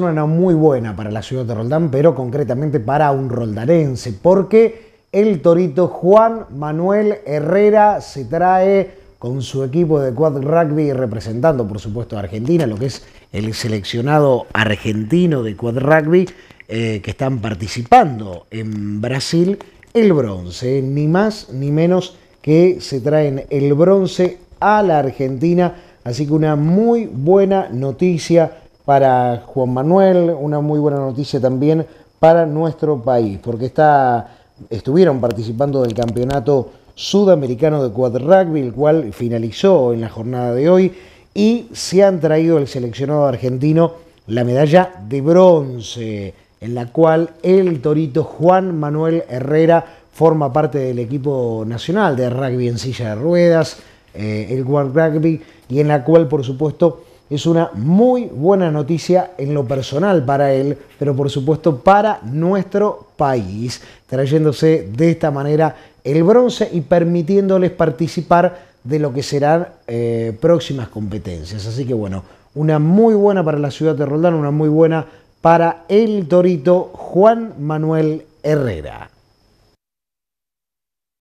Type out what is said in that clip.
una muy buena para la ciudad de Roldán, pero concretamente para un roldarense, porque el torito Juan Manuel Herrera se trae con su equipo de quad rugby, representando por supuesto a Argentina, lo que es el seleccionado argentino de quad rugby, eh, que están participando en Brasil, el bronce, ni más ni menos que se traen el bronce a la Argentina, así que una muy buena noticia para Juan Manuel, una muy buena noticia también para nuestro país, porque está, estuvieron participando del campeonato sudamericano de quad rugby, el cual finalizó en la jornada de hoy, y se han traído el seleccionado argentino la medalla de bronce, en la cual el torito Juan Manuel Herrera forma parte del equipo nacional de rugby en silla de ruedas, eh, el quad rugby, y en la cual, por supuesto, es una muy buena noticia en lo personal para él, pero por supuesto para nuestro país, trayéndose de esta manera el bronce y permitiéndoles participar de lo que serán eh, próximas competencias. Así que bueno, una muy buena para la ciudad de Roldán, una muy buena para el torito Juan Manuel Herrera.